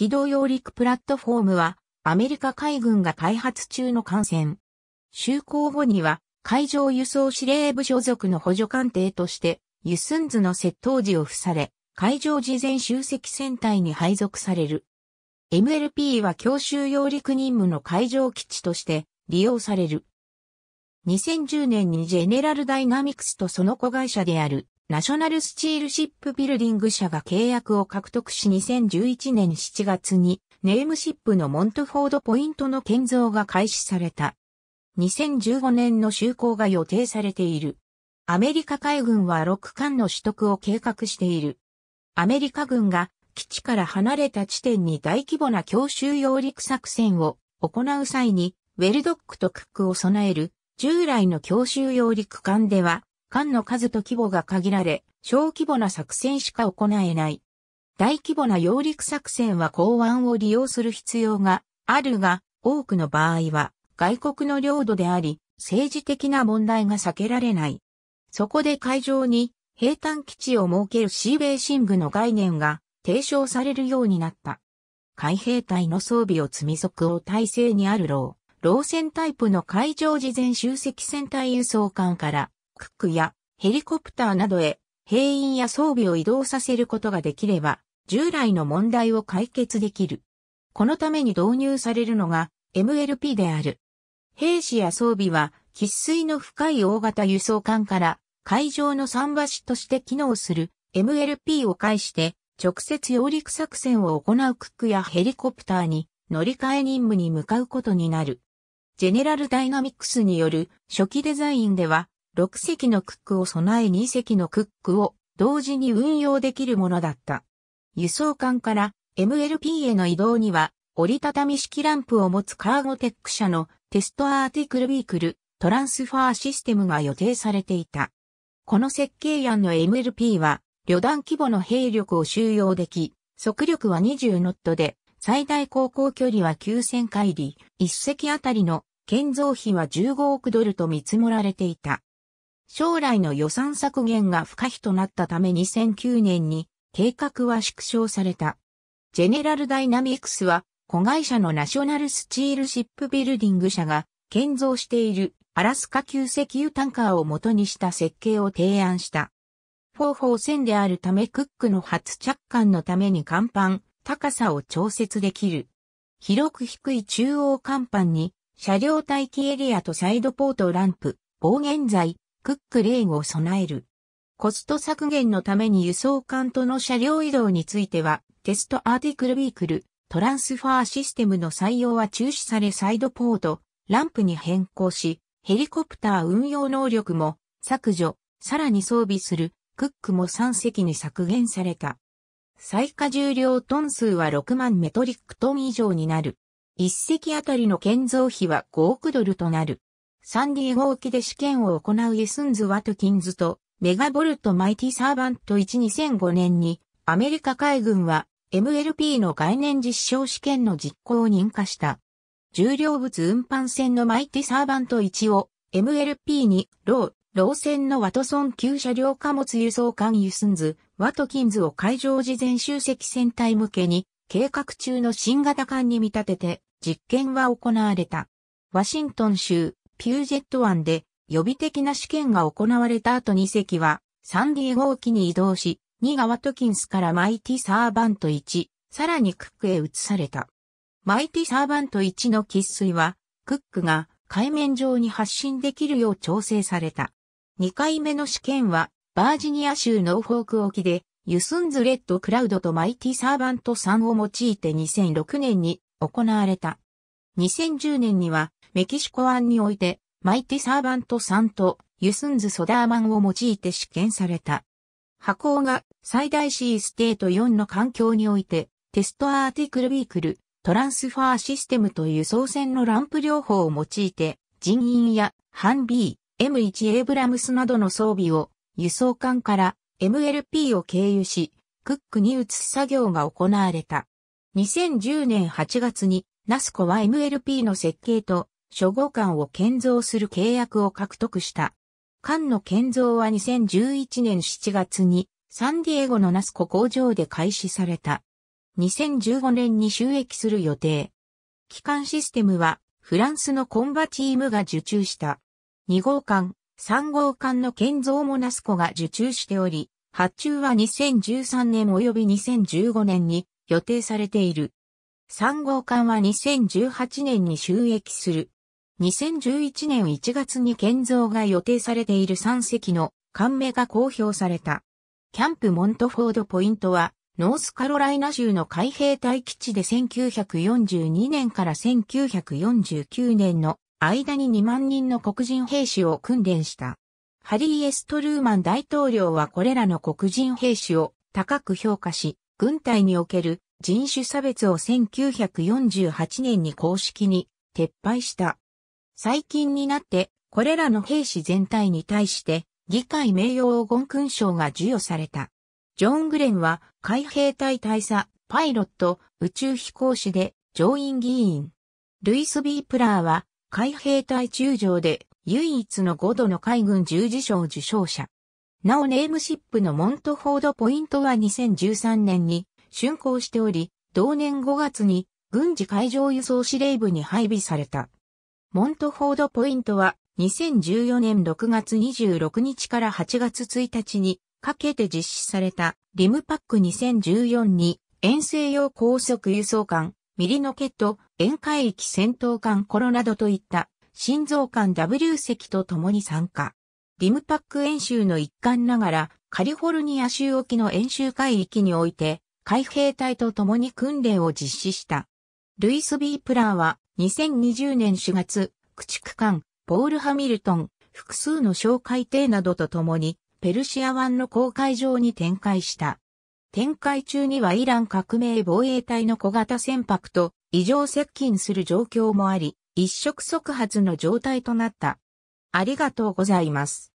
機動揚陸プラットフォームは、アメリカ海軍が開発中の艦船。就航後には、海上輸送司令部所属の補助艦艇として、ユスンズの窃盗時を付され、海上事前集積船隊に配属される。MLP は強襲揚陸任務の海上基地として利用される。2010年にジェネラルダイナミクスとその子会社であるナショナルスチールシップビルディング社が契約を獲得し2011年7月にネームシップのモントフォードポイントの建造が開始された。2015年の就航が予定されている。アメリカ海軍は6艦の取得を計画している。アメリカ軍が基地から離れた地点に大規模な強襲揚陸作戦を行う際に、ウェルドックとクックを備える従来の強襲揚陸艦では艦の数と規模が限られ、小規模な作戦しか行えない。大規模な揚陸作戦は港湾を利用する必要があるが、多くの場合は外国の領土であり、政治的な問題が避けられない。そこで海上に平坦基地を設けるシーベーシングの概念が提唱されるようになった。海兵隊の装備を積み足を体制にあるロー、ロータイプの海上事前集積船隊輸送艦からクックやヘリコプターなどへ兵員や装備を移動させることができれば、従来の問題を解決できる。このために導入されるのが MLP である。兵士や装備は、喫水の深い大型輸送艦から海上の桟橋として機能する MLP を介して直接揚陸作戦を行うクックやヘリコプターに乗り換え任務に向かうことになる。ジェネラルダイナミックスによる初期デザインでは6隻のクックを備え2隻のクックを同時に運用できるものだった。輸送艦から MLP への移動には折りたたみ式ランプを持つカーゴテック社のテストアーティクルビークルトランスファーシステムが予定されていた。この設計案の MLP は旅団規模の兵力を収容でき、速力は20ノットで、最大航行距離は9000海里、1隻あたりの建造費は15億ドルと見積もられていた。将来の予算削減が不可避となったため2009年に計画は縮小された。ジェネラルダイナミクスは子会社のナショナルスチールシップビルディング社が建造しているアラスカ級石油タンカーを元にした設計を提案した。方法線であるためクックの初着艦のために甲板、高さを調節できる。広く低い中央甲板に車両待機エリアとサイドポートランプ、防現材、クックレーンを備える。コスト削減のために輸送艦との車両移動については、テストアーティクルビークル、トランスファーシステムの採用は中止されサイドポート、ランプに変更し、ヘリコプター運用能力も削除、さらに装備する、クックも3隻に削減された。最下重量トン数は6万メトリックトン以上になる。1隻あたりの建造費は5億ドルとなる。サンディエゴ沖で試験を行うイスンズ・ワトキンズとメガボルト・マイティ・サーバント12005年にアメリカ海軍は MLP の概念実証試験の実行を認可した。重量物運搬船のマイティ・サーバント1を MLP にロー、ロー船のワトソン級車両貨物輸送艦ユスンズ、ワトキンズを海上事前集積船体向けに計画中の新型艦に見立てて実験は行われた。ワシントン州ピュージェット湾で予備的な試験が行われた後2隻はサンディエゴ沖に移動し、2がワトキンスからマイティサーバント1、さらにクックへ移された。マイティサーバント1の喫水は、クックが海面上に発信できるよう調整された。2回目の試験は、バージニア州ノーフォーク沖で、ユスンズレッドクラウドとマイティサーバント3を用いて2006年に行われた。2010年にはメキシコ湾において、マイティサーバントさんとユスンズ・ソダーマンを用いて試験された。箱が最大 C ステート4の環境において、テストアーティクルビークル、トランスファーシステムという操船のランプ療法を用いて、人員やハン B、M1 エイブラムスなどの装備を輸送艦から MLP を経由し、クックに移す作業が行われた。2010年8月にナスコは MLP の設計と初号艦を建造する契約を獲得した。艦の建造は2011年7月にサンディエゴのナスコ工場で開始された。2015年に収益する予定。機関システムはフランスのコンバチームが受注した。2号艦、3号艦の建造もナスコが受注しており、発注は2013年及び2015年に予定されている。3号艦は2018年に収益する。2011年1月に建造が予定されている3隻の艦名が公表された。キャンプ・モントフォード・ポイントは、ノースカロライナ州の海兵隊基地で1942年から1949年の間に2万人の黒人兵士を訓練した。ハリー・エストルーマン大統領はこれらの黒人兵士を高く評価し、軍隊における人種差別を1948年に公式に撤廃した。最近になって、これらの兵士全体に対して、議会名誉黄金勲章が授与された。ジョン・グレンは、海兵隊大佐、パイロット、宇宙飛行士で、上院議員。ルイス・ビー・プラーは、海兵隊中将で、唯一の5度の海軍十字章受章者。なおネームシップのモントフォードポイントは2013年に竣工しており、同年5月に軍事海上輸送司令部に配備された。モントフォードポイントは2014年6月26日から8月1日にかけて実施されたリムパック2014に遠征用高速輸送艦ミリノケット沿海域戦闘艦コロナドといった心臓艦 W 席と共に参加。リムパック演習の一環ながらカリフォルニア州沖の演習海域において海兵隊と共に訓練を実施した。ルイス・ビープラーは2020年4月、駆逐艦、ポール・ハミルトン、複数の哨戒艇などと共に、ペルシア湾の公海上に展開した。展開中にはイラン革命防衛隊の小型船舶と異常接近する状況もあり、一触即発の状態となった。ありがとうございます。